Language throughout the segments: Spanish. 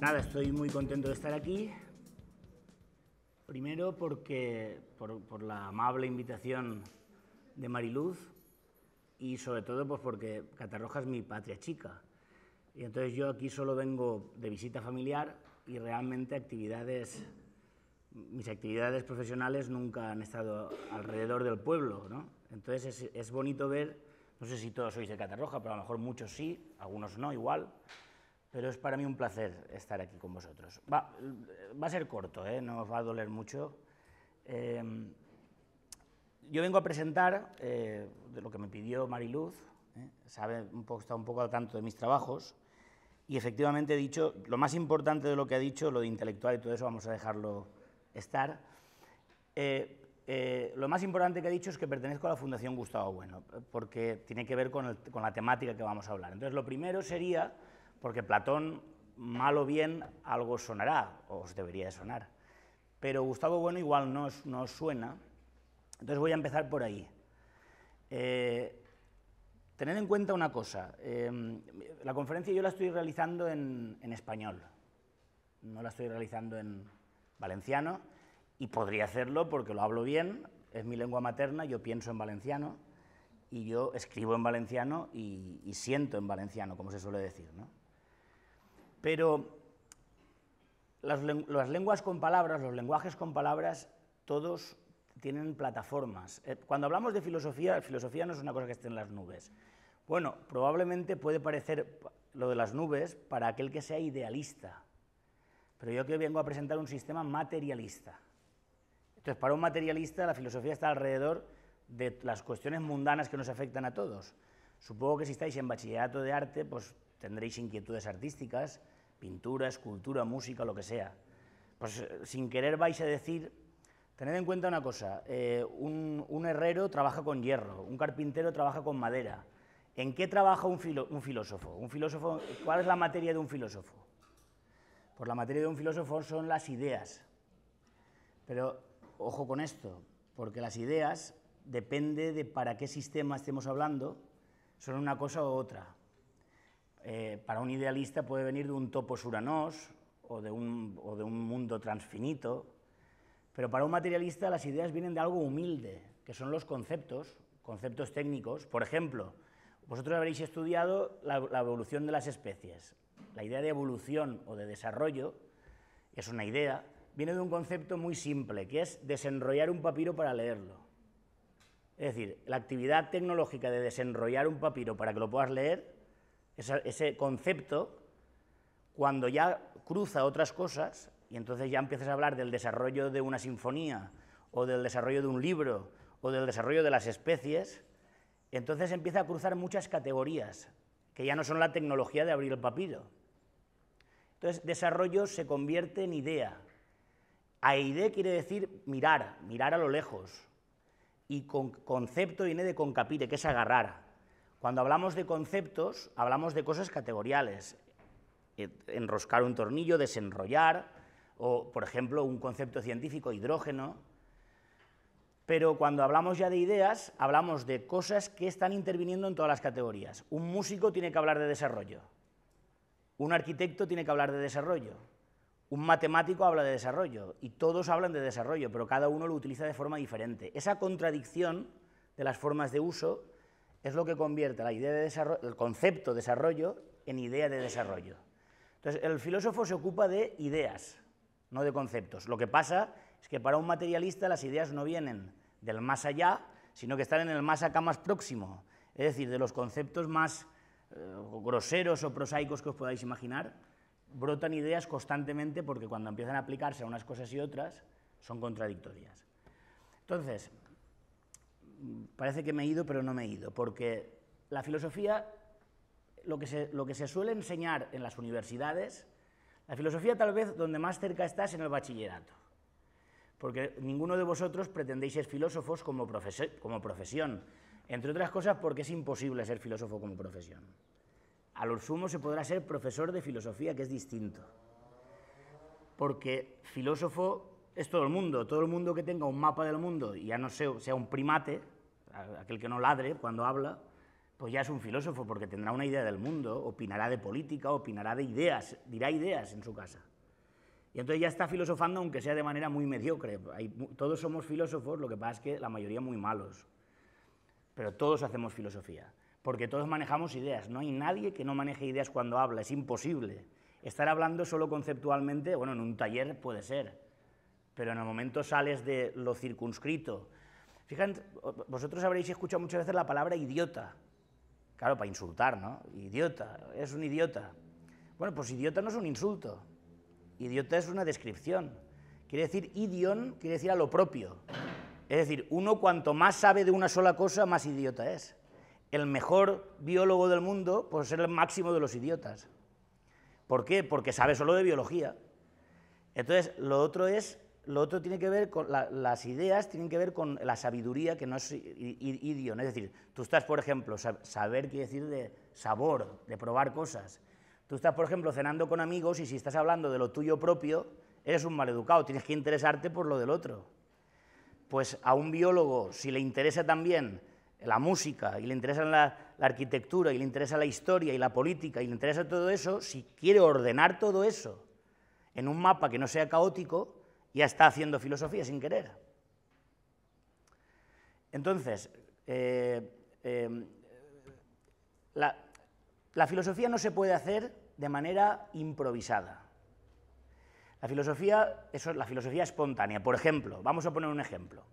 Nada, estoy muy contento de estar aquí. Primero porque por, la amable invitación de Mariluz y sobre todo pues porque Catarroja es mi patria chica. Y entonces yo aquí solo vengo de visita familiar y realmente actividades, mis actividades profesionales nunca han estado alrededor del pueblo. ¿no? Entonces es, es bonito ver, no sé si todos sois de Catarroja, pero a lo mejor muchos sí, algunos no, igual pero es para mí un placer estar aquí con vosotros. Va, va a ser corto, ¿eh? no os va a doler mucho. Em, yo vengo a presentar eh, de lo que me pidió Mariluz, ¿eh? sabe un poco, está un poco al tanto de mis trabajos, y efectivamente he dicho, lo más importante de lo que ha dicho, lo de intelectual y todo eso, vamos a dejarlo estar. lo más importante que ha dicho es que pertenezco a la Fundación Gustavo Bueno, porque tiene que ver con, con, la temática que vamos a hablar. Entonces, lo primero sería porque Platón, mal o bien, algo sonará, os debería de sonar. Pero Gustavo Bueno igual no suena, entonces voy a empezar por ahí. Eh, tened en cuenta una cosa, eh, la conferencia yo la estoy realizando en, español, no la estoy realizando en valenciano, y podría hacerlo porque lo hablo bien, es mi lengua materna, yo pienso en valenciano, y yo escribo en valenciano y, y, siento en valenciano, como se suele decir. ¿no? Pero las, lenguas con palabras, los lenguajes con palabras, todos tienen plataformas. Eh, cuando hablamos de filosofía, filosofía no es una cosa que esté en las nubes. Bueno, probablemente puede parecer lo de las nubes para aquel que sea idealista, pero yo que vengo a presentar un sistema materialista. Entonces, para un materialista, la filosofía está alrededor de las cuestiones mundanas que nos afectan a todos. Supongo que si estáis en bachillerato de arte, pues tendréis inquietudes artísticas, pintura, escultura, música, lo que sea. Pues eh, sin querer vais a decir, tened en cuenta una cosa, eh, un, herrero trabaja con hierro, un carpintero trabaja con madera. ¿En qué trabaja un, filósofo? Un filósofo? ¿Cuál es la materia de un filósofo? Pues la materia de un filósofo son las ideas. Pero ojo con esto, porque las ideas, depende de para qué sistema estemos hablando, son una cosa u otra. Eh, para un idealista puede venir de un topo uranos o de un, mundo transfinito, pero para un materialista las ideas vienen de algo humilde, que son los conceptos, conceptos técnicos. Por ejemplo, vosotros habréis estudiado la, la evolución de las especies. La idea de evolución o de desarrollo es una idea, viene de un concepto muy simple, que es desenrollar un papiro para leerlo. Es decir, la actividad tecnológica de desenrollar un papiro para que lo puedas leer ese, concepto cuando ya cruza otras cosas y entonces ya empiezas a hablar del desarrollo de una sinfonía o del desarrollo de un libro o del desarrollo de las especies, entonces empieza a cruzar muchas categorías que ya no son la tecnología de abrir el papiro. Entonces, desarrollo se convierte en idea. A idea quiere decir mirar, mirar a lo lejos. Y concepto viene de concapire, que es agarrar. Cuando hablamos de conceptos, hablamos de cosas categoriales. E, enroscar un tornillo, desenrollar, o, por ejemplo, un concepto científico, hidrógeno. Pero cuando hablamos ya de ideas, hablamos de cosas que están interviniendo en todas las categorías. Un músico tiene que hablar de desarrollo. Un arquitecto tiene que hablar de desarrollo. Un matemático habla de desarrollo. Y todos hablan de desarrollo, pero cada uno lo utiliza de forma diferente. Esa contradicción de las formas de uso es lo que convierte la idea de desarrollo, el concepto desarrollo en idea de desarrollo. Entonces, el filósofo se ocupa de ideas, no de conceptos. Lo que pasa es que para un materialista las ideas no vienen del más allá, sino que están en el más acá más próximo, es decir, de los conceptos más eh, groseros o prosaicos que os podáis imaginar, brotan ideas constantemente porque cuando empiezan a aplicarse a unas cosas y otras son contradictorias. Entonces, parece que me he ido, pero no me he ido, porque la filosofía, lo que se, lo que se suele enseñar en las universidades, la filosofía tal vez donde más cerca estás en el bachillerato, porque ninguno de vosotros pretendéis ser filósofos como, como profesión, entre otras cosas porque es imposible ser filósofo como profesión. A lo sumo se podrá ser profesor de filosofía, que es distinto, porque filósofo es todo el mundo. Todo el mundo que tenga un mapa del mundo, y ya no sea, un primate, aquel que no ladre cuando habla, pues ya es un filósofo porque tendrá una idea del mundo, opinará de política, opinará de ideas, dirá ideas en su casa. Y entonces ya está filosofando aunque sea de manera muy mediocre. todos somos filósofos, lo que pasa es que la mayoría muy malos. Pero todos hacemos filosofía, porque todos manejamos ideas. No hay nadie que no maneje ideas cuando habla, es imposible. Estar hablando solo conceptualmente, bueno, en un taller puede ser, pero en el momento sales de lo circunscrito. Fijan, vosotros habréis escuchado muchas veces la palabra idiota. Claro, para insultar, ¿no? Idiota, es un idiota. Bueno, pues idiota no es un insulto. Idiota es una descripción. Quiere decir idión, quiere decir a lo propio. Es decir, uno cuanto más sabe de una sola cosa, más idiota es. El mejor biólogo del mundo, puede ser el máximo de los idiotas. ¿Por qué? Porque sabe solo de biología. Entonces, lo otro es lo otro tiene que ver con las ideas, tienen que ver con la sabiduría, que no es idioma. Es decir, tú estás, por ejemplo, saber quiere decir de sabor, de probar cosas. Tú estás, por ejemplo, cenando con amigos y si estás hablando de lo tuyo propio, eres un maleducado, tienes que interesarte por lo del otro. Pues a un biólogo, si le interesa también la música, y le interesa la arquitectura, y le interesa la historia, y la política, y le interesa todo eso, si quiere ordenar todo eso en un mapa que no sea caótico, ya está haciendo filosofía sin querer. Entonces, eh, em, la, filosofía no se puede hacer de manera improvisada. La filosofía, eso, la filosofía espontánea. Por ejemplo, vamos a poner un ejemplo.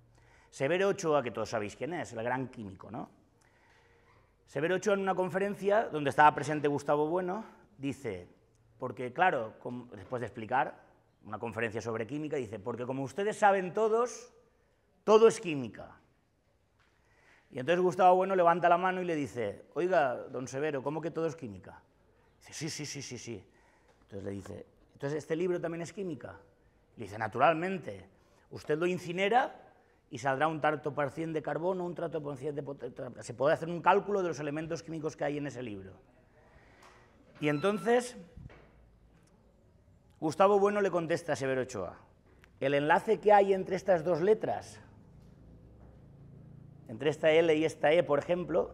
Severo Ochoa, que todos sabéis quién es, el gran químico, ¿no? Severo Ochoa en una conferencia donde estaba presente Gustavo Bueno dice, porque claro, después de explicar, una conferencia sobre química, dice, porque como ustedes saben todos, todo es química. Y entonces Gustavo Bueno levanta la mano y le dice, oiga, don Severo, ¿cómo que todo es química? Dice, sí, sí, sí, sí, sí. Entonces le dice, entonces este libro también es química. Le dice, naturalmente, usted lo incinera y saldrá un tarto por cien de carbono, un trato por cien de Se puede hacer un cálculo de los elementos químicos que hay en ese libro. Y entonces Gustavo Bueno le contesta a Severo Ochoa, el enlace que hay entre estas dos letras, entre esta L y esta E, por ejemplo,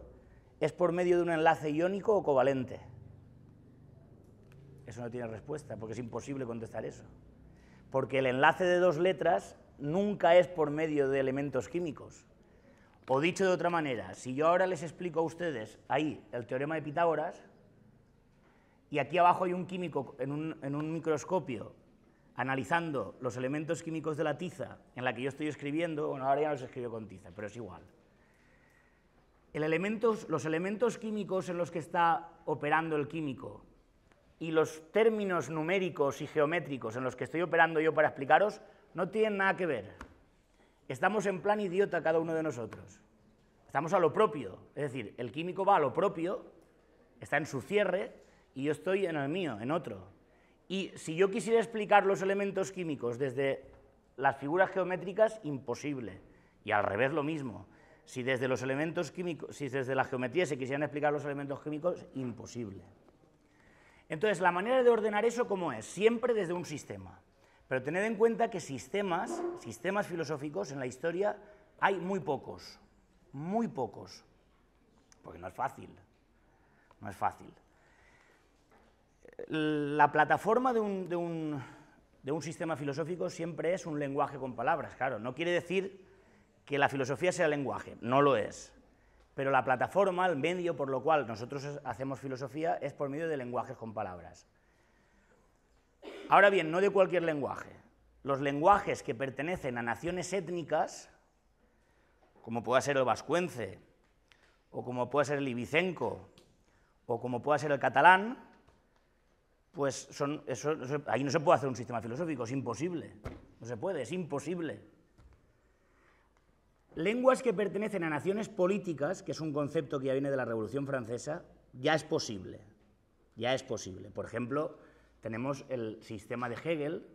es por medio de un enlace iónico o covalente. Eso no tiene respuesta, porque es imposible contestar eso. Porque el enlace de dos letras nunca es por medio de elementos químicos. O dicho de otra manera, si yo ahora les explico a ustedes ahí el teorema de Pitágoras, y aquí abajo hay un químico en un, microscopio analizando los elementos químicos de la tiza en la que yo estoy escribiendo, bueno, ahora ya no se escribe con tiza, pero es igual. los elementos químicos en los que está operando el químico y los términos numéricos y geométricos en los que estoy operando yo para explicaros no tienen nada que ver. Estamos en plan idiota cada uno de nosotros. Estamos a lo propio, es decir, el químico va a lo propio, está en su cierre, y yo estoy en el mío, en otro. Y si yo quisiera explicar los elementos químicos desde las figuras geométricas, imposible. Y al revés lo mismo. Si desde los elementos químicos, si desde la geometría se quisieran explicar los elementos químicos, imposible. Entonces, la manera de ordenar eso cómo es, siempre desde un sistema. Pero tened en cuenta que sistemas, sistemas filosóficos en la historia hay muy pocos, muy pocos. Porque no es fácil. No es fácil la plataforma de un, sistema filosófico siempre es un lenguaje con palabras, claro. No quiere decir que la filosofía sea lenguaje, no lo es. Pero la plataforma, el medio por lo cual nosotros hacemos filosofía, es por medio de lenguajes con palabras. Ahora bien, no de cualquier lenguaje. Los lenguajes que pertenecen a naciones étnicas, como pueda ser el vascuence, o como pueda ser el ibicenco, o como pueda ser el catalán, pues son, ahí no se puede hacer un sistema filosófico, es imposible. No se puede, es imposible. Lenguas que pertenecen a naciones políticas, que es un concepto que ya viene de la Revolución Francesa, ya es posible. Ya es posible. Por ejemplo, tenemos el sistema de Hegel,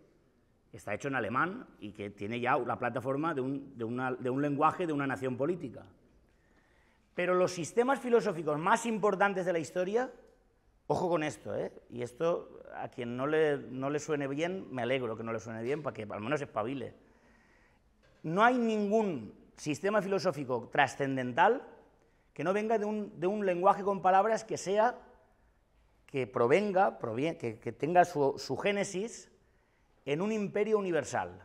que está hecho en alemán y que tiene ya la plataforma de un lenguaje de una nación política. Pero los sistemas filosóficos más importantes de la historia Ojo con esto, ¿eh? Y esto a quien no le, suene bien, me alegro que no le suene bien para que al menos espabile. No hay ningún sistema filosófico trascendental que no venga de un, lenguaje con palabras que sea, que provenga, que, tenga su, génesis en un imperio universal.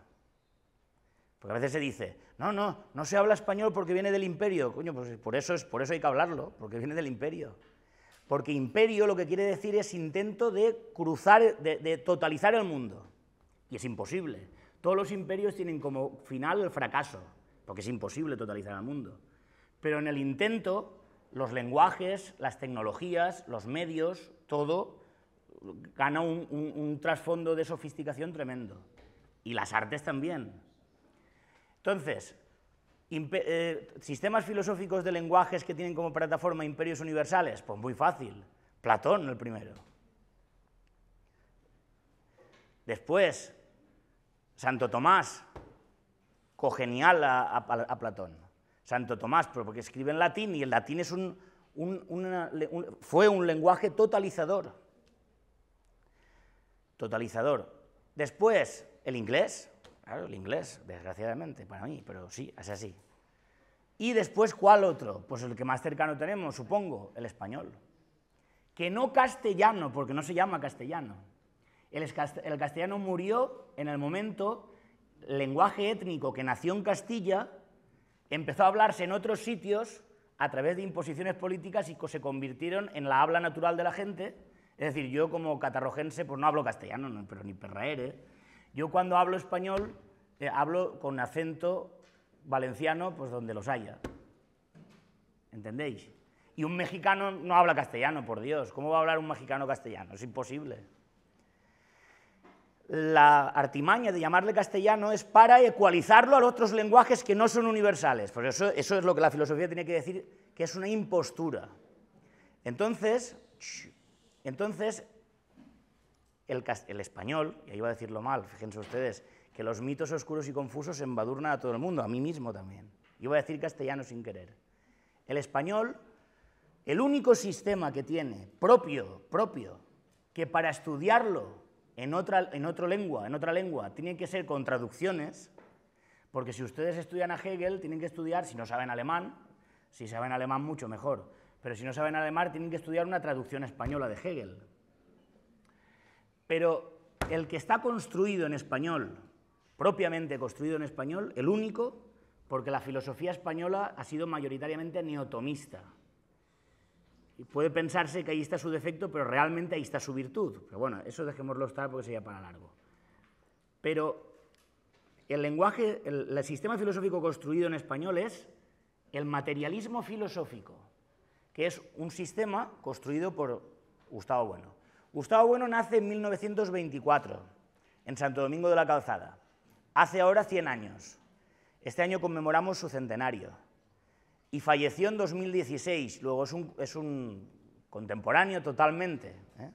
Porque a veces se dice, no, no, no se habla español porque viene del imperio. Coño, pues por eso, es, por eso hay que hablarlo, porque viene del imperio porque imperio lo que quiere decir es intento de cruzar, de, totalizar el mundo. Y es imposible. Todos los imperios tienen como final el fracaso, porque es imposible totalizar el mundo. Pero en el intento, los lenguajes, las tecnologías, los medios, todo gana un, un trasfondo de sofisticación tremendo. Y las artes también. Entonces, eh, ¿Sistemas filosóficos de lenguajes que tienen como plataforma imperios universales? Pues muy fácil. Platón el primero. Después, Santo Tomás, cogenial a, Platón. Santo Tomás, pero porque escribe en latín y el latín es fue un lenguaje totalizador. Totalizador. Después, el inglés, Claro, el inglés, desgraciadamente para mí, pero sí, es así. Y después, ¿cuál otro? Pues el que más cercano tenemos, supongo, el español. Que no castellano, porque no se llama castellano. El, castellano murió en el momento, el lenguaje étnico que nació en Castilla empezó a hablarse en otros sitios a través de imposiciones políticas y se convirtieron en la habla natural de la gente. Es decir, yo como catarrojense pues no hablo castellano, pero ni perraere, yo cuando hablo español eh, hablo con acento valenciano, pues donde los haya. ¿Entendéis? Y un mexicano no habla castellano, por Dios. ¿Cómo va a hablar un mexicano castellano? Es imposible. La artimaña de llamarle castellano es para ecualizarlo a otros lenguajes que no son universales. Por pues eso, eso es lo que la filosofía tiene que decir, que es una impostura. Entonces, entonces el, español, y ahí iba a decirlo mal, fíjense ustedes, que los mitos oscuros y confusos embadurnan a todo el mundo, a mí mismo también. Yo voy a decir castellano sin querer. El español, el único sistema que tiene propio, propio, que para estudiarlo en otra, en otra lengua, en otra lengua, tiene que ser con traducciones, porque si ustedes estudian a Hegel, tienen que estudiar, si no saben alemán, si saben alemán mucho mejor, pero si no saben alemán, tienen que estudiar una traducción española de Hegel. Pero el que está construido en español, propiamente construido en español, el único, porque la filosofía española ha sido mayoritariamente neotomista. Y puede pensarse que ahí está su defecto, pero realmente ahí está su virtud. Pero bueno, eso dejémoslo estar porque sería para largo. Pero el lenguaje, el sistema filosófico construido en español es el materialismo filosófico, que es un sistema construido por Gustavo Bueno Gustavo Bueno nace en 1924, en Santo Domingo de la Calzada. Hace ahora 100 años. Este año conmemoramos su centenario. Y falleció en 2016, luego es un, contemporáneo totalmente. ¿eh?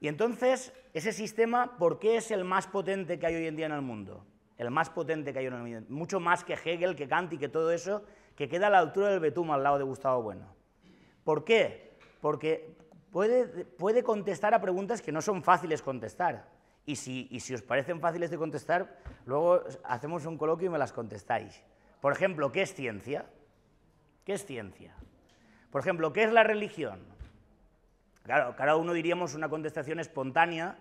Y entonces, ese sistema, ¿por qué es el más potente que hay hoy en día en el mundo? El más potente que hay en el mundo. Mucho más que Hegel, que Kant y que todo eso, que queda a la altura del Betum al lado de Gustavo Bueno. ¿Por qué? Porque puede, contestar a preguntas que no son fáciles de contestar. Y si, os parecen fáciles de contestar, luego hacemos un coloquio y me las contestáis. Por ejemplo, ¿qué es ciencia? ¿Qué es ciencia? Por ejemplo, ¿qué es la religión? Claro, cada uno diríamos una contestación espontánea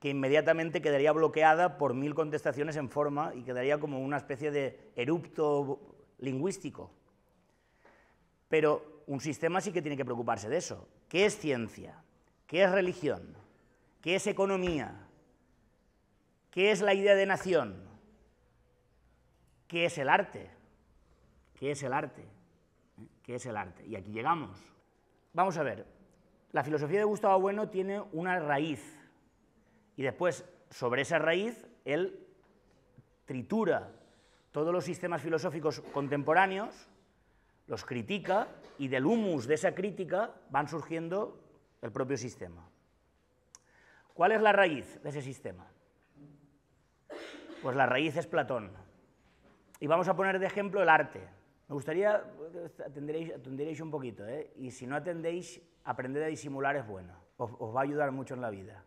que inmediatamente quedaría bloqueada por mil contestaciones en forma y quedaría como una especie de erupto lingüístico. Pero un sistema sí que tiene que preocuparse de eso. ¿Qué es ciencia? ¿Qué es religión? ¿Qué es economía? ¿Qué es la idea de nación? ¿Qué es el arte? ¿Qué es el arte? ¿Qué es el arte? Y aquí llegamos. Vamos a ver, la filosofía de Gustavo Bueno tiene una raíz y después sobre esa raíz él tritura todos los sistemas filosóficos contemporáneos los critica y del humus de esa crítica van surgiendo el propio sistema. ¿Cuál es la raíz de ese sistema? Pues la raíz es Platón. Y vamos a poner de ejemplo el arte. Me gustaría que atenderéis, un poquito, ¿eh? y si no atendéis, aprender a disimular es bueno, os, va a ayudar mucho en la vida.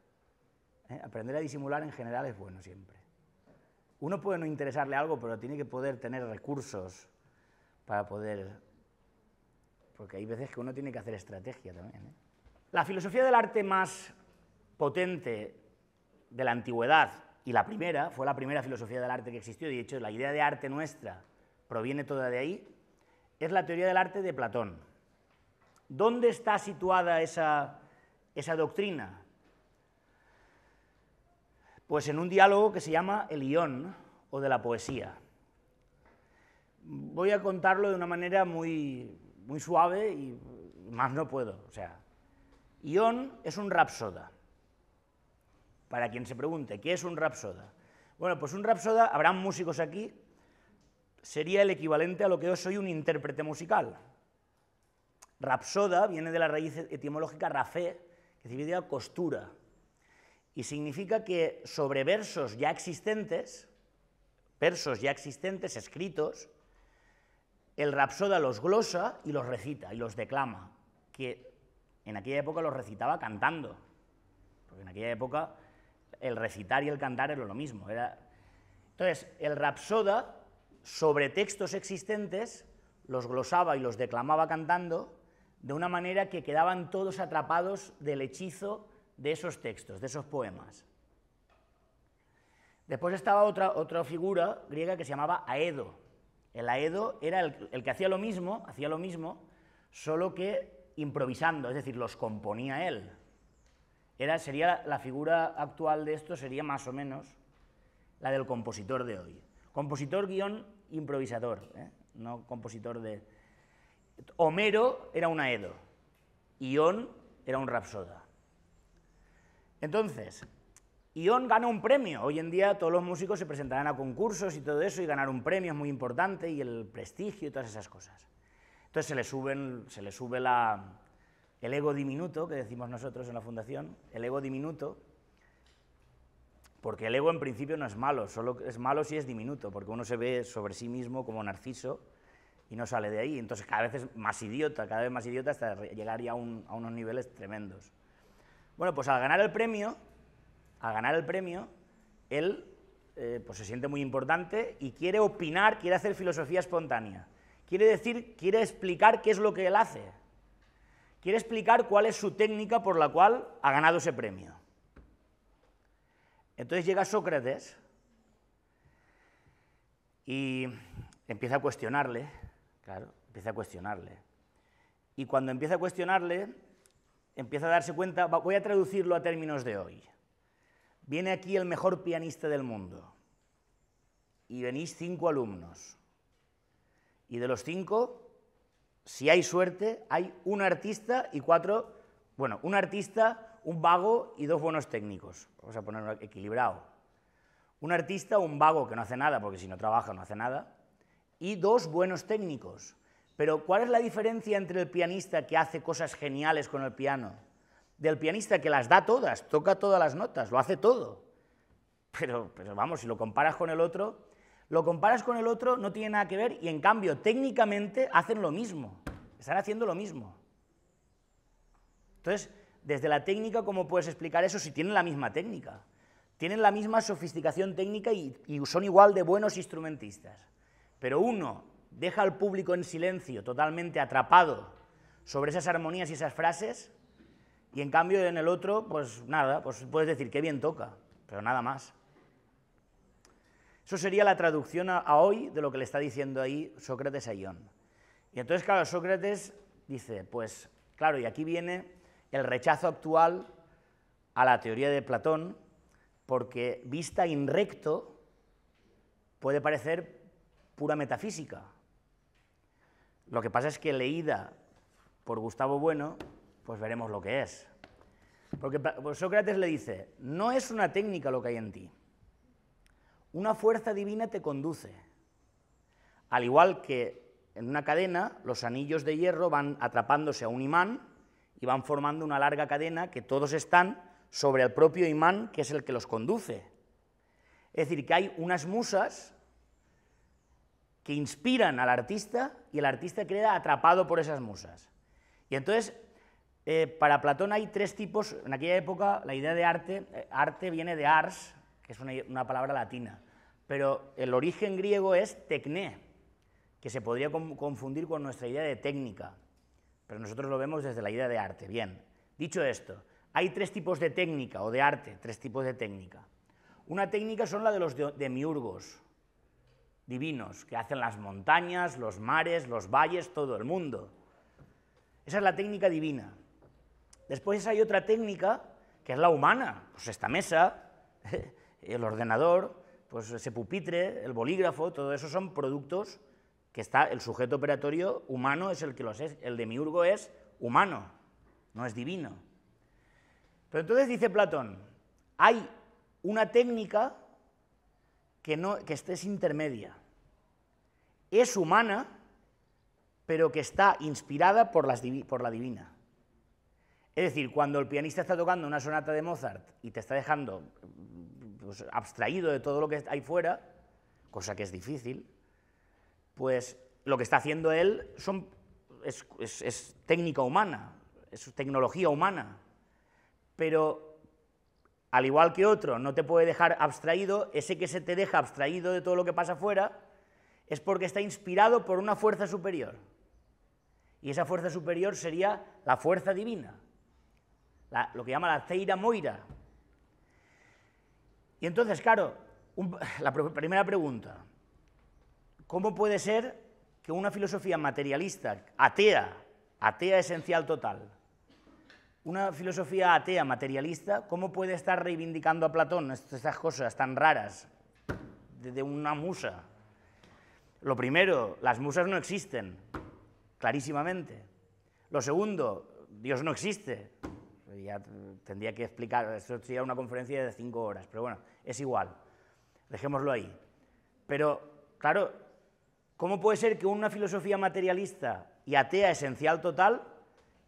¿eh? Aprender a disimular en general es bueno siempre. Uno puede no interesarle algo, pero tiene que poder tener recursos para poder porque hay veces que uno tiene que hacer estrategia también. ¿eh? La filosofía del arte más potente de la antigüedad y la primera, fue la primera filosofía del arte que existió, y de hecho la idea de arte nuestra proviene toda de ahí, es la teoría del arte de Platón. ¿Dónde está situada esa, esa doctrina? Pues en un diálogo que se llama El Ión o de la poesía. Voy a contarlo de una manera muy, muy suave y más no puedo. O sea, Ion es un rapsoda. Para quien se pregunte, ¿qué es un rapsoda? Bueno, pues un rapsoda, habrán músicos aquí, sería el equivalente a lo que yo soy un intérprete musical. Rapsoda viene de la raíz etimológica rafe que significa costura, y significa que sobre versos ya existentes, versos ya existentes, escritos, el rapsoda los glosa y los recita, y los declama, que en aquella época los recitaba cantando, porque en aquella época el recitar y el cantar era lo mismo. Entonces, el rapsoda, sobre textos existentes, los glosaba y los declamaba cantando, de una manera que quedaban todos atrapados del hechizo de esos textos, de esos poemas. Después estaba otra, otra figura griega que se llamaba Aedo, el Aedo era el, que hacía lo mismo, hacía lo mismo, solo que improvisando, es decir, los componía él. Era, sería la figura actual de esto sería más o menos la del compositor de hoy. Compositor guión improvisador, ¿eh? no compositor de... Homero era un Aedo, Ión era un Rapsoda. Entonces, Ion gana un premio. Hoy en día todos los músicos se presentarán a concursos y todo eso, y ganar un premio es muy importante, y el prestigio y todas esas cosas. Entonces se le, suben, se le sube el ego diminuto, que decimos nosotros en la fundación, el ego diminuto, porque el ego en principio no es malo, solo es malo si es diminuto, porque uno se ve sobre sí mismo como narciso y no sale de ahí. Entonces cada vez es más idiota, cada vez más idiota hasta llegar ya a unos niveles tremendos. Bueno, pues al ganar el premio a ganar el premio, él eh, pues se siente muy importante y quiere opinar, quiere hacer filosofía espontánea. Quiere decir, quiere explicar qué es lo que él hace. Quiere explicar cuál es su técnica por la cual ha ganado ese premio. Entonces llega Sócrates y empieza a cuestionarle, claro, empieza a cuestionarle. Y cuando empieza a cuestionarle, empieza a darse cuenta, voy a traducirlo a términos de hoy viene aquí el mejor pianista del mundo y venís cinco alumnos. Y de los cinco, si hay suerte, hay un artista y cuatro, bueno, un artista, un vago y dos buenos técnicos. Vamos a ponerlo equilibrado. Un artista, un vago que no hace nada, porque si no trabaja no hace nada, y dos buenos técnicos. Pero ¿cuál es la diferencia entre el pianista que hace cosas geniales con el piano del pianista que las da todas, toca todas las notas, lo hace todo. Pero, vamos, si lo comparas con el otro, lo comparas con el otro, no tiene nada que ver y en cambio técnicamente hacen lo mismo, están haciendo lo mismo. Entonces, desde la técnica, ¿cómo puedes explicar eso si tienen la misma técnica? Tienen la misma sofisticación técnica y son igual de buenos instrumentistas. Pero uno deja al público en silencio, totalmente atrapado sobre esas armonías y esas frases, y en cambio en el otro, pues nada, pues puedes decir que bien toca, pero nada más. Eso sería la traducción a, hoy de lo que le está diciendo ahí Sócrates a Ión. Y entonces, claro, Sócrates dice, pues claro, y aquí viene el rechazo actual a la teoría de Platón, porque vista in recto puede parecer pura metafísica. Lo que pasa es que leída por Gustavo Bueno, pues veremos lo que es. Porque pues Sócrates le dice, no es una técnica lo que hay en ti. Una fuerza divina te conduce. Al igual que en una cadena, los anillos de hierro van atrapándose a un imán y van formando una larga cadena que todos están sobre el propio imán que es el que los conduce. Es decir, que hay unas musas que inspiran al artista y el artista queda atrapado por esas musas. Y entonces eh, para Platón hay tres tipos, en aquella época la idea de arte, eh, arte viene de ars, que es una, palabra latina, pero el origen griego es tecné, que se podría confundir con nuestra idea de técnica, pero nosotros lo vemos desde la idea de arte. Bien, dicho esto, hay tres tipos de técnica o de arte, tres tipos de técnica. Una técnica son la de los demiurgos divinos, que hacen las montañas, los mares, los valles, todo el mundo. Esa es la técnica divina. Después hay otra técnica que es la humana, pues esta mesa, el ordenador, pues ese pupitre, el bolígrafo, todo eso son productos que está el sujeto operatorio humano es el que los es, el demiurgo es humano, no es divino. Pero entonces dice Platón, hay una técnica que, no, que es intermedia. Es humana, pero que está inspirada por, las, por la divina. Es decir, cuando el pianista está tocando una sonata de Mozart y te está dejando mm, pues, abstraído de todo lo que hay fuera, cosa que es difícil, pues lo que está haciendo él es, es técnica humana, es tecnología humana. Pero al igual que otro no te puede dejar abstraído, ese que se te deja abstraído de todo lo que pasa fuera es porque está inspirado por una fuerza superior. Y esa fuerza superior sería la fuerza divina lo que llama la Teira Moira. Y entonces, claro, la primera pregunta, ¿cómo puede ser que una filosofía materialista, atea, atea esencial total, una filosofía atea materialista, ¿cómo puede estar reivindicando a Platón estas cosas tan raras de una musa? Lo primero, las musas no existen, clarísimamente. Lo segundo, Dios no existe, ya tendría que explicar, eso sería una conferencia de cinco horas, pero bueno, es igual, dejémoslo ahí. Pero, claro, ¿cómo puede ser que una filosofía materialista y atea esencial total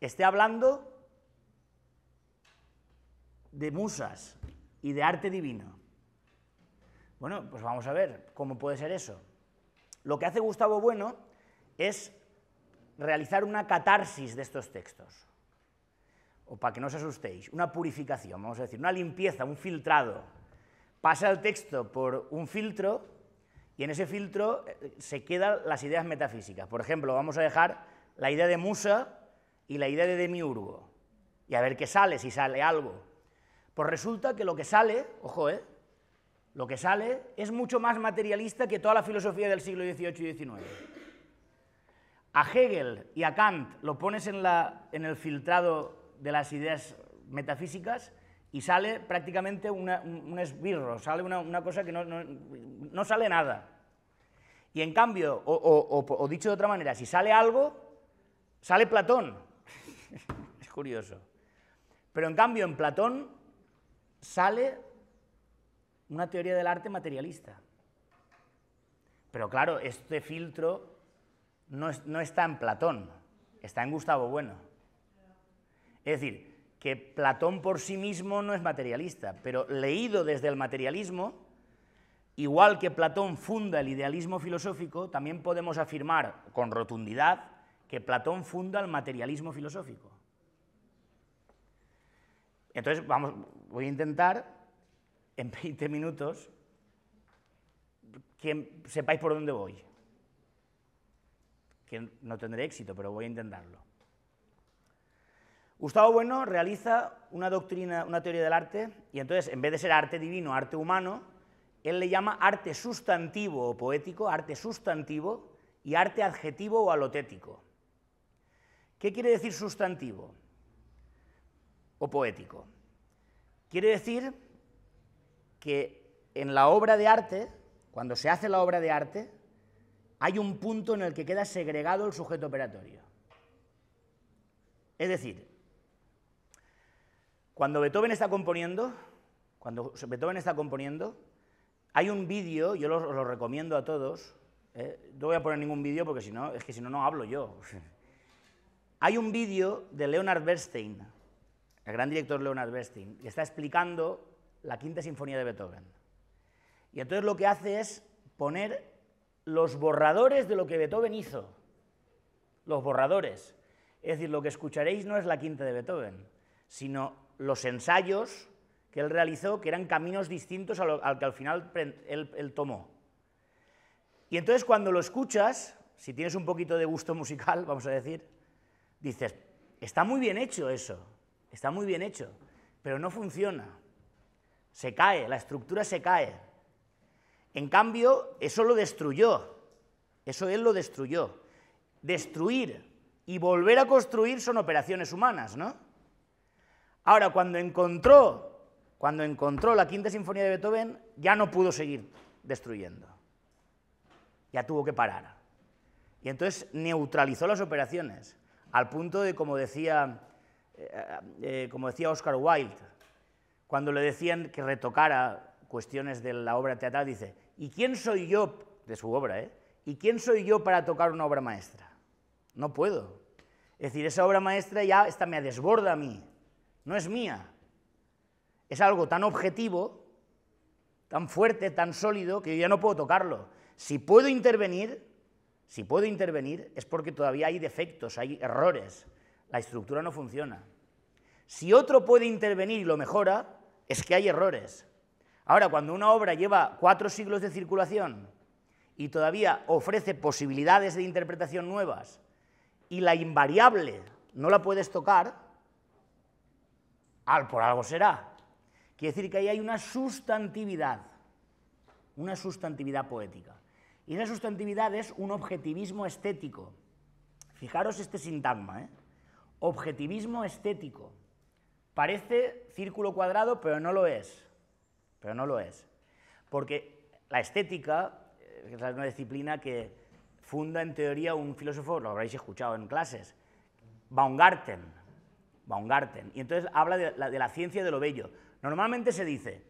esté hablando de musas y de arte divino? Bueno, pues vamos a ver cómo puede ser eso. Lo que hace Gustavo Bueno es realizar una catarsis de estos textos o para que no os asustéis, una purificación, vamos a decir, una limpieza, un filtrado. Pasa el texto por un filtro y en ese filtro eh, se quedan las ideas metafísicas. Por ejemplo, vamos a dejar la idea de Musa y la idea de Demiurgo y a ver qué sale, si sale algo. Pues resulta que lo que sale, ojo, eh, lo que sale es mucho más materialista que toda la filosofía del siglo XVIII y XIX. A Hegel y a Kant lo pones en, en el filtrado de las ideas metafísicas y sale prácticamente un, esbirro, sale una, cosa que no, sale nada. Y en cambio, o, dicho de otra manera, si sale algo, sale Platón. es curioso. Pero en cambio, en Platón sale una teoría del arte materialista. Pero claro, este filtro no, no está en Platón, está en Gustavo Bueno. Es decir, que Platón por sí mismo no es materialista, pero leído desde el materialismo, igual que Platón funda el idealismo filosófico, también podemos afirmar con rotundidad que Platón funda el materialismo filosófico. Entonces, vamos, voy a intentar en 20 minutos que sepáis por dónde voy. Que no tendré éxito, pero voy a intentarlo. Gustavo Bueno realiza una doctrina, una teoría del arte, y entonces, en vez de ser arte divino, arte humano, él le llama arte sustantivo o poético, arte sustantivo y arte adjetivo o alotético. ¿Qué quiere decir sustantivo o poético? Quiere decir que en la obra de arte, cuando se hace la obra de arte, hay un punto en el que queda segregado el sujeto operatorio. Es decir, cuando Beethoven está componiendo, cuando Beethoven está componiendo, hay un vídeo, yo lo, lo recomiendo a todos, ¿eh? no voy a poner ningún vídeo porque si no, es que si no, no hablo yo. hay un vídeo de Leonard Bernstein, el gran director Leonard Bernstein, que está explicando la quinta sinfonía de Beethoven. Y entonces lo que hace es poner los borradores de lo que Beethoven hizo. Los borradores. Es decir, lo que escucharéis no es la quinta de Beethoven, sino los ensayos que él realizó, que eran caminos distintos al, que al final él tomó. Y entonces cuando lo escuchas, si tienes un poquito de gusto musical, vamos a decir, dices, está muy bien hecho eso, está muy bien hecho, pero no funciona. Se cae, la estructura se cae. En cambio, eso lo destruyó, eso él lo destruyó. Destruir y volver a construir son operaciones humanas, ¿no? Ahora, cuando encontró, cuando encontró la quinta sinfonía de Beethoven, ya no pudo seguir destruyendo. Ya tuvo que parar. Y entonces neutralizó las operaciones, al punto de, como decía, eh, eh, como decía Oscar Wilde, cuando le decían que retocara cuestiones de la obra teatral, dice, ¿y quién soy yo, de su obra, ¿eh? ¿y quién soy yo para tocar una obra maestra? No puedo. Es decir, esa obra maestra ya esta me desborda a mí no es mía. Es algo tan objetivo, tan fuerte, tan sólido, que yo ya no puedo tocarlo. Si puedo intervenir, si puedo intervenir es porque todavía hay defectos, hay errores, la estructura no funciona. Si otro puede intervenir y lo mejora, es que hay errores. Ahora, cuando una obra lleva cuatro siglos de circulación y todavía ofrece posibilidades de interpretación nuevas y la invariable no la puedes tocar, al por algo será. Quiere decir que ahí hay una sustantividad, una sustantividad poética. Y esa sustantividad es un objetivismo estético. Fijaros este sintagma, ¿eh? objetivismo estético. Parece círculo cuadrado, pero no lo es. Pero no lo es. Porque la estética eh, es una disciplina que funda en teoría un filósofo, lo habréis escuchado en clases, Baumgarten, Baumgarten. Y entonces habla de la, ciencia de lo bello. Normalmente se dice,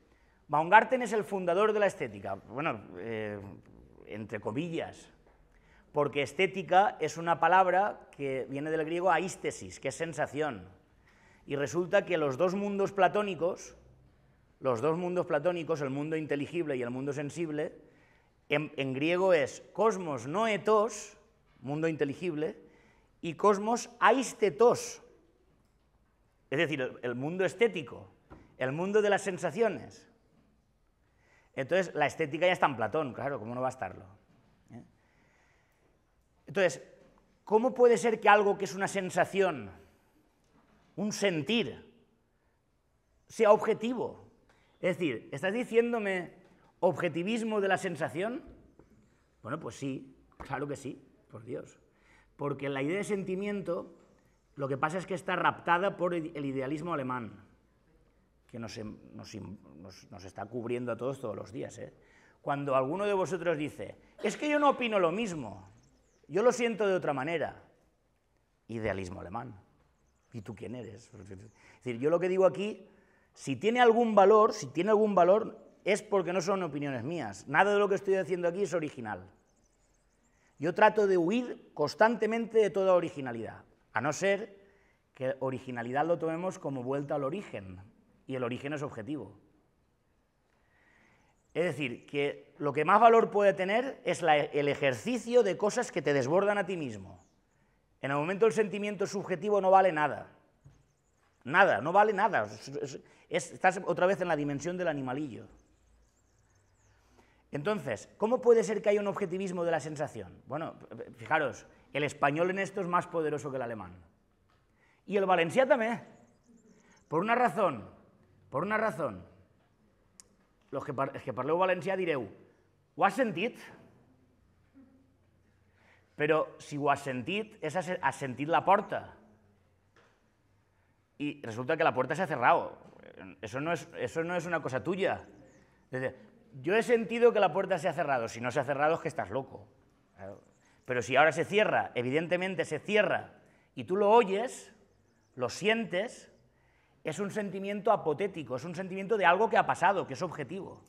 Baumgarten es el fundador de la estética. Bueno, eh, entre comillas, porque estética es una palabra que viene del griego aístesis, que es sensación. Y resulta que los dos mundos platónicos, los dos mundos platónicos, el mundo inteligible y el mundo sensible, en, griego es cosmos etos, mundo inteligible, y cosmos aistetos, es decir, el mundo estético, el mundo de las sensaciones. Entonces, la estética ya está en Platón, claro, ¿cómo no va a estarlo? ¿Eh? Entonces, ¿cómo puede ser que algo que es una sensación, un sentir, sea objetivo? Es decir, ¿estás diciéndome objetivismo de la sensación? Bueno, pues sí, claro que sí, por Dios. Porque la idea de sentimiento lo que pasa es que está raptada por el idealismo alemán, que em-, nos, nos, está cubriendo a todos todos los días. ¿eh? Cuando alguno de vosotros dice, es que yo no opino lo mismo, yo lo siento de otra manera, idealismo alemán. ¿Y tú quién eres? Es decir, yo lo que digo aquí, si tiene algún valor, si tiene algún valor, es porque no son opiniones mías. Nada de lo que estoy haciendo aquí es original. Yo trato de huir constantemente de toda originalidad. A no ser que originalidad lo tomemos como vuelta al origen, y el origen es objetivo. Es decir, que lo que más valor puede tener es el ejercicio de cosas que te desbordan a ti mismo. En el momento el sentimiento subjetivo no vale nada. Nada, no vale nada. estás otra vez en la dimensión del animalillo. Entonces, ¿cómo puede ser que haya un objetivismo de la sensación? Bueno, fijaros, El español en esto es más poderoso que el alemán. Y el valencià també. Por una razón, por una razón. Los que, par que parleu valencià direu, ho has sentit? Però si ho has sentit, és has, has sentit la porta. I resulta que la porta s'ha cerrat. cerrado. Eso no es, eso no es una cosa tuya. Desde, yo he sentido que la puerta se ha cerrado. Si no se ha cerrado es que estás loco. Claro. Pero si ahora se cierra, evidentemente se cierra, y tú lo oyes, lo sientes, es un sentimiento apotético, es un sentimiento de algo que ha pasado, que es objetivo.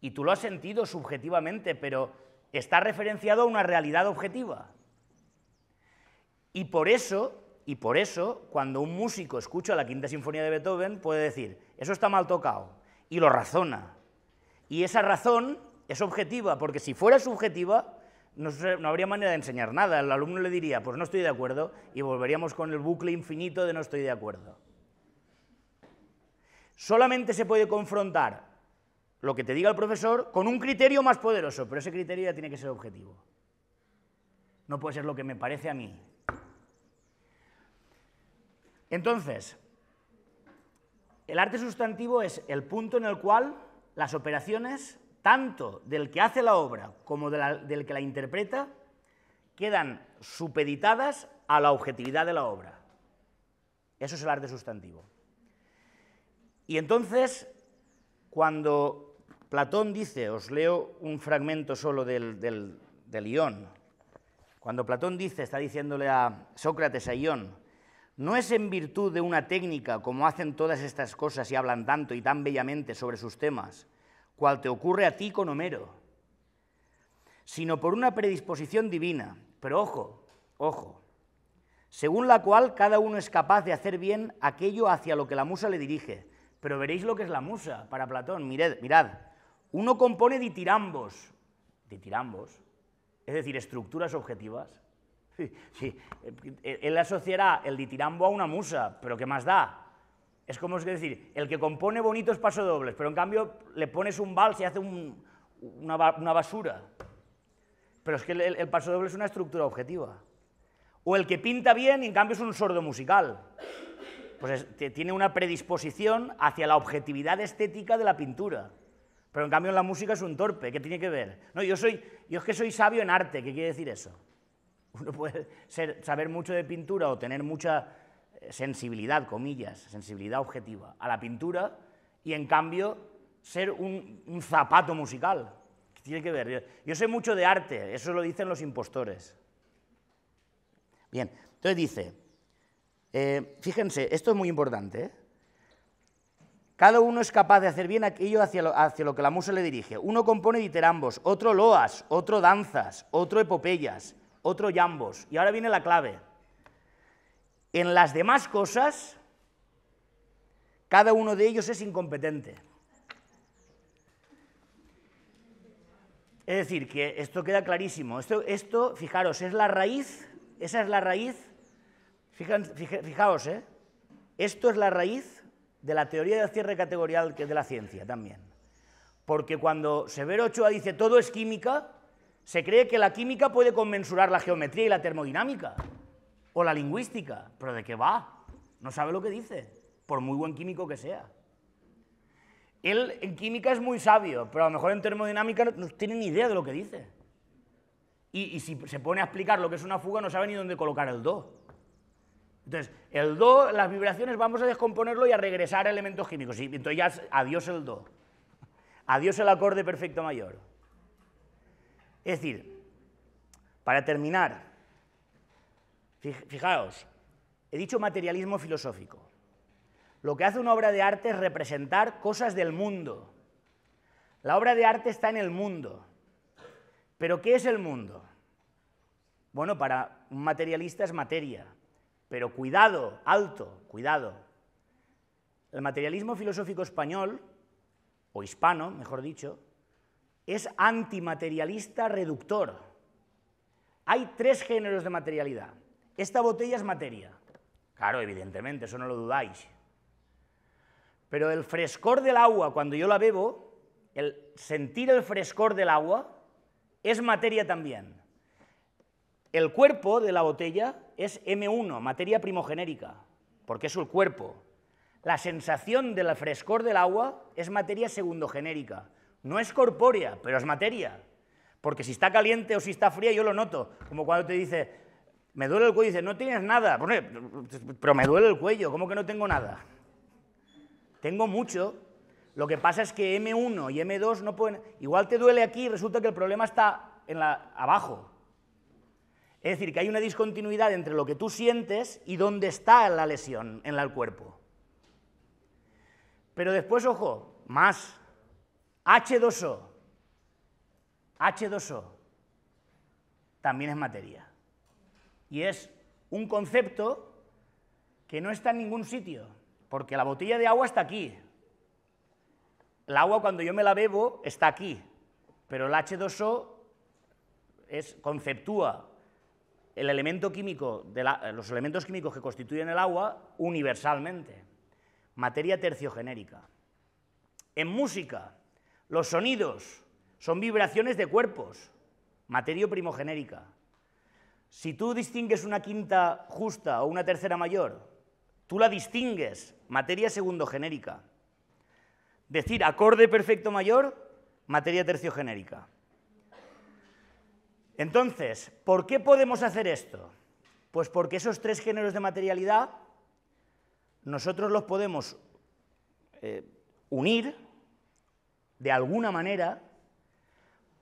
Y tú lo has sentido subjetivamente, pero está referenciado a una realidad objetiva. Y por eso, y por eso, cuando un músico escucha la quinta sinfonía de Beethoven, puede decir, eso está mal tocado, y lo razona. Y esa razón es objetiva, porque si fuera subjetiva, no, habría manera de enseñar nada. El alumno le diría, pues no estoy de acuerdo, y volveríamos con el bucle infinito de no estoy de acuerdo. Solamente se puede confrontar lo que te diga el profesor con un criterio más poderoso, pero ese criterio ya tiene que ser objetivo. No puede ser lo que me parece a mí. Entonces, el arte sustantivo es el punto en el cual las operaciones tanto del que hace la obra como del que la interpreta, quedan supeditadas a la objetividad de la obra. Eso es el arte sustantivo. Y entonces, cuando Platón dice, os leo un fragmento solo del, del, del Ión, cuando Platón dice, está diciéndole a Sócrates, a Ión, no es en virtud de una técnica como hacen todas estas cosas y hablan tanto y tan bellamente sobre sus temas, cual te ocurre a ti con Homero, sino por una predisposición divina. Pero ojo, ojo, según la cual cada uno es capaz de hacer bien aquello hacia lo que la musa le dirige. Pero veréis lo que es la musa para Platón. Mirad, mirad. uno compone ditirambos, ditirambos, es decir, estructuras objetivas. Sí, sí. Eh, él asociará el ditirambo a una musa, pero ¿qué más da? Es como es decir, el que compone bonitos pasodobles, pero en cambio le pones un vals y hace una, basura. Pero es que el, pasodoble es una estructura objetiva. O el que pinta bien y en cambio es un sordo musical. Pues tiene una predisposición hacia la objetividad estética de la pintura. Pero en cambio en la música es un torpe, ¿qué tiene que ver? No, yo, soy, yo es que soy sabio en arte, ¿qué quiere decir eso? Uno puede saber mucho de pintura o tener mucha sensibilidad, comillas, sensibilidad objetiva a la pintura y en cambio ser un, zapato musical. ¿Qué tiene que ver? Yo, sé mucho de arte, eso lo dicen los impostores. Bien, entonces dice, eh, fíjense, esto es muy importante. ¿eh? Cada uno es capaz de hacer bien aquello hacia lo, hacia lo que la musa le dirige. Uno compone diterambos, otro loas, otro danzas, otro epopeyas, otro yambos. Y ahora viene la clave. En las demás cosas, cada uno de ellos es incompetente. Es decir, que esto queda clarísimo. Esto, fijaros, es la raíz, esa es la raíz, fijaos, ¿eh? esto es la raíz de la teoría del cierre categorial que es de la ciencia también. Porque cuando Severo Ochoa dice todo es química, se cree que la química puede conmensurar la geometría y la termodinámica. O la lingüística, pero ¿de qué va? No sabe lo que dice, por muy buen químico que sea. Él en química es muy sabio, pero a lo mejor en termodinámica no, tiene ni idea de lo que dice. Y, si se pone a explicar lo que es una fuga, no sabe ni dónde colocar el do. Entonces, el do, las vibraciones, vamos a descomponerlo y a regresar a elementos químicos. Y entonces ya, adiós el do. Adiós el acorde perfecto mayor. Es decir, para terminar, Fijaos, he dicho materialismo filosófico. Lo que hace una obra de arte es representar cosas del mundo. La obra de arte está en el mundo. ¿Pero qué es el mundo? Bueno, para un materialista es materia. Pero cuidado, alto, cuidado. El materialismo filosófico español, o hispano, mejor dicho, es antimaterialista reductor. Hay tres géneros de materialidad esta botella es materia. Claro, evidentemente, eso no lo dudáis. Pero el frescor del agua, cuando yo la bebo, el sentir el frescor del agua, es materia también. El cuerpo de la botella es M1, materia primogenérica, porque es el cuerpo. La sensación del frescor del agua es materia segundogenérica. No es corpórea, pero es materia. Porque si está caliente o si está fría, yo lo noto. Como cuando te dice, me duele el cuello y dices, no tienes nada. Pero me duele el cuello, ¿cómo que no tengo nada? Tengo mucho. Lo que pasa es que M1 y M2 no pueden... Igual te duele aquí y resulta que el problema está en la... abajo. Es decir, que hay una discontinuidad entre lo que tú sientes y dónde está la lesión en el cuerpo. Pero después, ojo, más. H2O. H2O. También es materia y es un concepto que no está en ningún sitio, porque la botella de agua está aquí. El agua cuando yo me la bebo está aquí, pero el H2O es, conceptúa el elemento químico de los elementos químicos que constituyen el agua universalmente. Materia terciogenérica. En música, los sonidos son vibraciones de cuerpos, materia primogenérica. Si tú distingues una quinta justa o una tercera mayor, tú la distingues, materia segundo genérica. Decir acorde perfecto mayor, materia tercio Entonces, ¿por qué podemos hacer esto? Pues porque esos tres géneros de materialidad nosotros los podemos eh, unir de alguna manera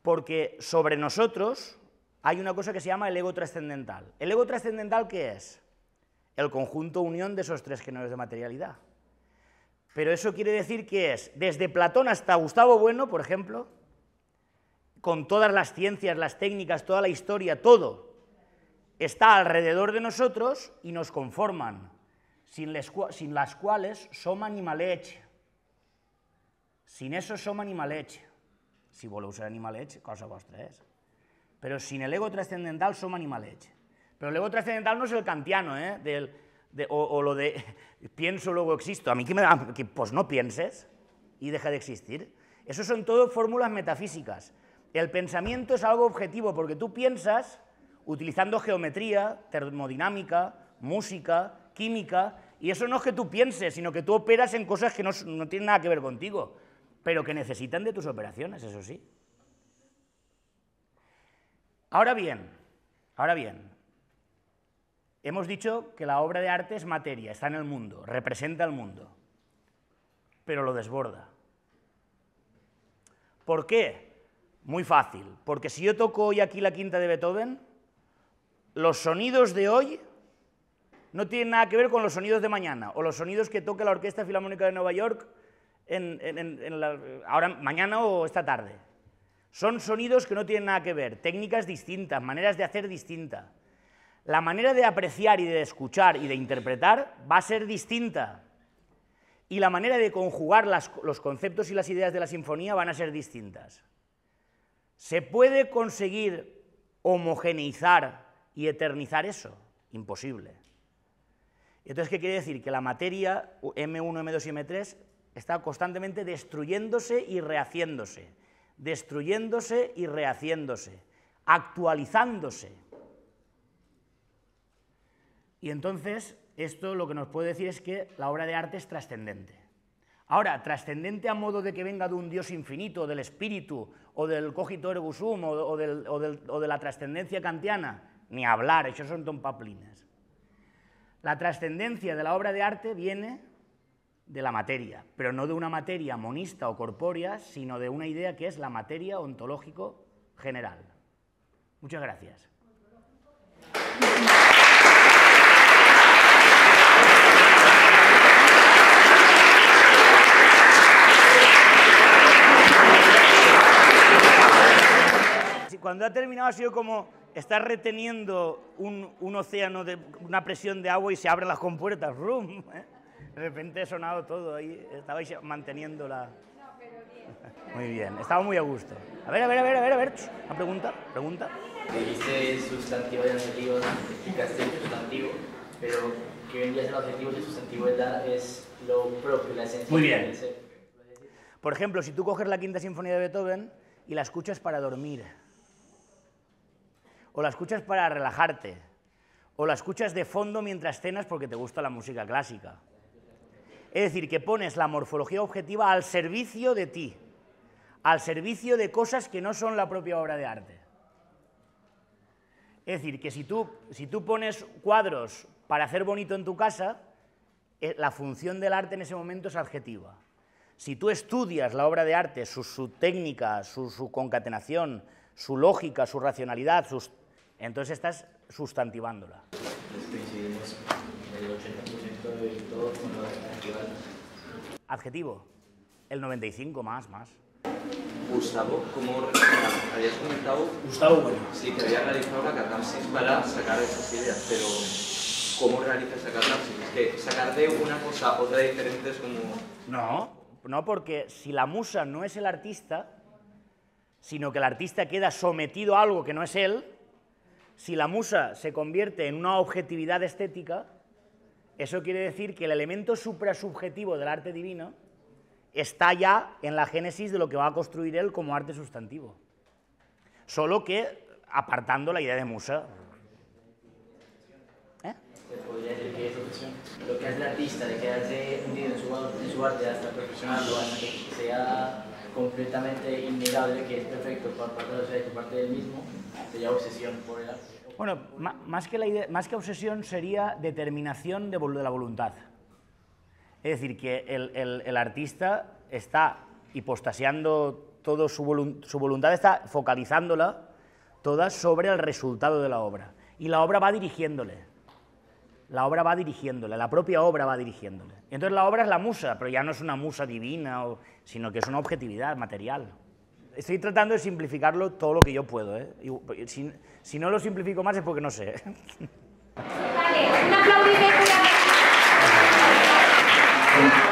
porque sobre nosotros hay una cosa que se llama el ego trascendental. ¿El ego trascendental qué es? El conjunto unión de esos tres géneros de materialidad. Pero eso quiere decir que es, desde Platón hasta Gustavo Bueno, por ejemplo, con todas las ciencias, las técnicas, toda la historia, todo, está alrededor de nosotros y nos conforman, sin, sin las cuales animal leche? Sin eso somos animales. Si a usar animalets, cosa vuestra es. Pero sin el ego trascendental somos leche. Pero el ego trascendental no es el kantiano, eh, o, lo de pienso, luego existo. A mí que me da, pues no pienses y deja de existir. Eso son todo fórmulas metafísicas. El pensamiento es algo objetivo porque tú piensas utilizando geometría, termodinámica, música, química, y eso no es que tú pienses, sino que tú operas en cosas que no tienen nada que ver contigo, pero que necesitan de tus operaciones, eso sí. Ahora bien, ahora bien, hemos dicho que la obra de arte es materia, está en el mundo, representa el mundo, pero lo desborda. ¿Por qué? Muy fácil, porque si yo toco hoy aquí la quinta de Beethoven, los sonidos de hoy no tienen nada que ver con los sonidos de mañana o los sonidos que toca la Orquesta Filarmónica de Nueva York en, ahora, mañana o esta tarde. Son sonidos que no tienen nada que ver, técnicas distintas, maneras de hacer distintas. La manera de apreciar y de escuchar y de interpretar va a ser distinta. Y la manera de conjugar los conceptos y las ideas de la sinfonía van a ser distintas. ¿Se puede conseguir homogeneizar y eternizar eso? Imposible. Entonces, ¿qué quiere decir? Que la materia M1, M2 y M3 está constantemente destruyéndose y rehaciéndose destruyéndose y rehaciéndose, actualizándose. Y entonces, esto lo que nos puede decir es que la obra de arte es trascendente. Ahora, trascendente a modo de que venga de un Dios infinito, del espíritu, o del cogito ergo o, de la trascendencia kantiana, ni hablar, eso son tompaplines. La trascendencia de la obra de arte viene de la materia, pero no de una materia monista o corpórea, sino de una idea que es la materia ontológico general. Muchas gracias. Cuando ha terminado ha sido como estar reteniendo un, océano de una presión de agua y se abren las compuertas. ¡Rum! De repente he sonado todo ahí, estabais manteniendo la... Muy bien, estaba muy a gusto. A ver, a ver, a ver, a ver, a ver, una pregunta, pregunta. Que dice sustantivo y adjetivo, explicaste el sustantivo, pero que vendría a ser adjetivo y sustantivo es, es lo propio, la esencia. Muy bien. Por ejemplo, si tú coges la quinta sinfonía de Beethoven y la escuchas para dormir, o la escuchas para relajarte, o la escuchas de fondo mientras cenas porque te gusta la música clásica, es decir, que pones la morfología objetiva al servicio de ti, al servicio de cosas que no son la propia obra de arte. Es decir, que si tú, si tú pones cuadros para hacer bonito en tu casa, eh, la función del arte en ese momento es adjetiva. Si tú estudias la obra de arte, su, técnica, su, concatenación, su lógica, su racionalidad, entonces estás sustantivándola. Adjetivo. El 95 más, más. Gustavo, ¿cómo... habías comentado... Gustavo, bueno. Sí, que había realizado la catarsis para sacar esas ideas, pero ¿cómo realizas esa catarsis? Es que sacarte una cosa otra diferente es como... No, no, porque si la musa no es el artista, sino que el artista queda sometido a algo que no es él, si la musa se convierte en una objetividad estética, eso quiere decir que el elemento suprasubjetivo del arte divino está ya en la génesis de lo que va a construir él como arte sustantivo. Solo que apartando la idea de Musa. ¿Eh? ¿Se podría decir que es lo que hace el artista, de quedarse hundido en su, en su arte hasta perfeccionarlo, hasta que sea completamente innegable que es perfecto por parte de la sociedad y parte del mismo, sería obsesión por el arte? Bueno, más que, obsesión sería determinación de, la voluntad. Es decir, que el, artista está hipostaseando todo su, voluntad, está focalizándola toda sobre el resultado de la obra. Y la obra va dirigiéndole. La obra va dirigiéndole, la propia obra va dirigiéndole. entonces la obra es la musa, pero ya no es una musa divina, sino que es una objetividad material. Estoy tratando de simplificarlo todo lo que yo puedo. ¿eh? si, no lo simplifico más es porque no sé. Vale, un